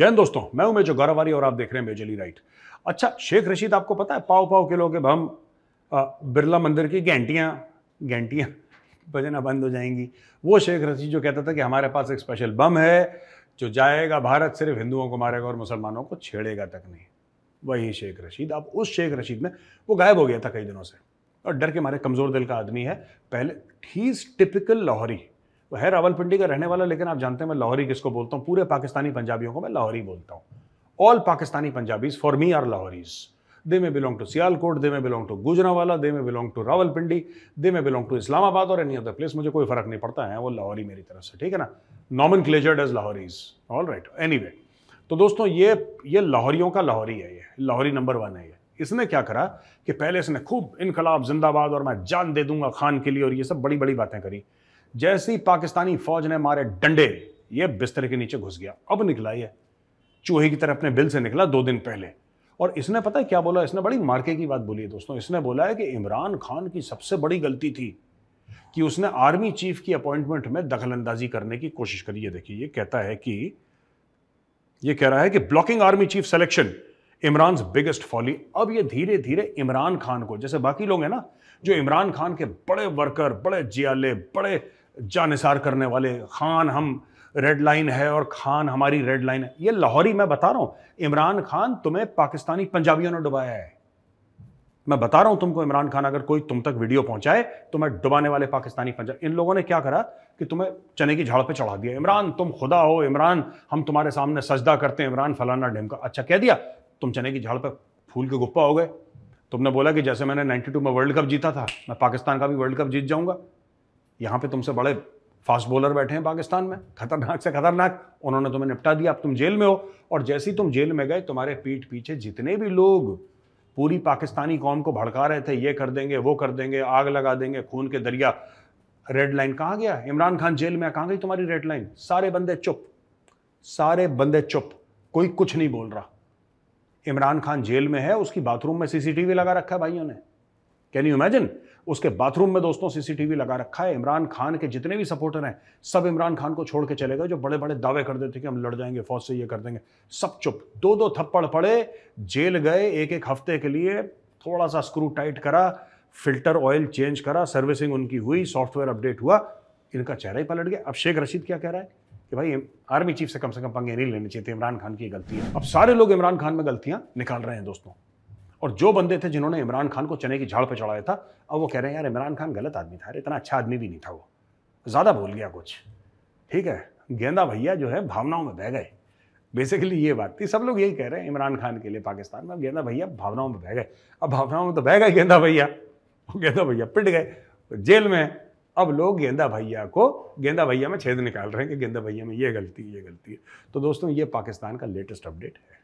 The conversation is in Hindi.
जैन दोस्तों मैं हूं मेजो गौरवारी और आप देख रहे हैं मेजली राइट अच्छा शेख रशीद आपको पता है पाव पाव किलो के हम बिरला मंदिर की घंटियाँ घंटियाँ बजना बंद हो जाएंगी वो शेख रशीद जो कहता था कि हमारे पास एक स्पेशल बम है जो जाएगा भारत सिर्फ हिंदुओं को मारेगा और मुसलमानों को छेड़ेगा तक नहीं वही शेख रशीद अब उस शेख रशीद में वो गायब हो गया था कई दिनों से और डर के मारे कमज़ोर दिल का आदमी है पहले ही इज़ टिपिकल लाहौरी वो तो है रावलपिंडी का रहने वाला लेकिन आप जानते हैं मैं लाहौरी किसको बोलता हूँ पूरे पाकिस्तानी पंजाबियों को मैं लाहौरी बोलता हूँ all Pakistani Punjabis for me are Lahoris they may belong to Sialkot they may belong to Gujranwala they may belong to Rawalpindi they may belong to Islamabad और एनी अदर प्लेस मुझे कोई फर्क नहीं पड़ता है वो लाहौरी मेरी तरफ से ठीक है ना nomenclatured as Lahoris all right any तो दोस्तों ये ये लाहौरियों का लाहौरी है ये लाहौरी नंबर वन है ये इसने क्या करा कि पहले इसने खूब इनकलाब जिंदाबाद और मैं जान दे दूंगा खान के लिए और ये सब बड़ी बड़ी बातें करी जैसे ही पाकिस्तानी फौज ने मारे डंडे ये बिस्तर के नीचे घुस गया अब निकला ये चूहे की तरह अपने बिल से निकला दो दिन पहले और इसने पता है क्या बोला इसने बड़ी मार्के की बात बोली है दोस्तों इसने बोला है कि इमरान खान की सबसे बड़ी गलती थी कि उसने आर्मी चीफ की अपॉइंटमेंट में दखल अंदाजी करने की कोशिश करी है देखिए ये कहता है कि ये कह रहा है कि blocking army chief selection Imran biggest folly अब ये धीरे धीरे इमरान खान को जैसे बाकी लोग हैं ना जो इमरान खान के बड़े वर्कर बड़े जियाले बड़े जानसार करने वाले खान हम रेड लाइन है और खान हमारी रेड लाइन है ये लाहौरी मैं बता रहा हूँ इमरान खान तुम्हें पाकिस्तानी पंजाबियों ने डुबाया है मैं बता रहा हूं तुमको इमरान खान अगर कोई तुम तक वीडियो पहुंचाए तो मैं डुबाने वाले पाकिस्तानी पंजाब इन लोगों ने क्या करा कि तुम्हें चने की झाड़ पे चढ़ा दिया इमरान तुम खुदा हो इमरान हम तुम्हारे सामने सजदा करते हैं इमरान फलाना ढेमका अच्छा कह दिया तुम चने की झाड़ पर फूल के गुप्पा हो गए तुमने बोला कि जैसे मैंने 92 में वर्ल्ड कप जीता था मैं पाकिस्तान का भी वर्ल्ड कप जीत जाऊंगा यहाँ पे तुमसे बड़े फास्ट बॉलर बैठे हैं पाकिस्तान में खतरनाक से खतरनाक उन्होंने तुम्हें निपटा दिया अब तुम जेल में हो और जैसे ही तुम जेल में गए तुम्हारे पीठ पीछे जितने भी लोग पूरी पाकिस्तानी कौम को भड़का रहे थे ये कर देंगे वो कर देंगे आग लगा देंगे खून के दरिया रेड लाइन कहाँ गया इमरान खान जेल में कहाँ गई तुम्हारी रेड लाइन सारे बंदे चुप सारे बंदे चुप कोई कुछ नहीं बोल रहा इमरान खान जेल में है उसकी बाथरूम में सीसीटीवी लगा रखा है भाइयों ने कैन यू इमेजिन उसके बाथरूम में दोस्तों सीसीटीवी लगा रखा है इमरान खान के जितने भी सपोर्टर हैं सब इमरान खान को छोड़ के चले गए जो बड़े बड़े दावे कर देते कि हम लड़ जाएंगे फौज से ये कर देंगे सब चुप दो दो थप्पड़ पड़े जेल गए एक एक हफ्ते के लिए थोड़ा सा स्क्रू टाइट करा फिल्टर ऑयल चेंज करा सर्विसिंग उनकी हुई सॉफ्टवेयर अपडेट हुआ इनका चेहरा ही पलट गया अब शेख रशीद क्या कह रहा है कि भाई आर्मी चीफ से कम से कम पंगे नहीं लेने चाहिए इमरान खान की गलती है अब सारे लोग इमरान खान में गलतियां निकाल रहे हैं दोस्तों और जो बंदे थे जिन्होंने इमरान खान को चने की झाड़ पर चढ़ाया था अब वो कह रहे हैं यार इमरान खान गलत आदमी था इतना अच्छा आदमी भी नहीं था वो ज़्यादा बोल गया कुछ ठीक है गेंदा भैया जो है भावनाओं में बह गए बेसिकली ये बात थी सब लोग यही कह रहे हैं इमरान खान के लिए पाकिस्तान में गेंदा भैया भावनाओं में बह गए अब भावनाओं में तो बह गए गेंदा भैया गेंदा भैया पिट गए जेल में अब लोग गेंदा भैया को गेंदा भैया में छेद निकाल रहे हैं कि गेंदा भैया में ये गलती ये गलती है तो दोस्तों ये पाकिस्तान का लेटेस्ट अपडेट है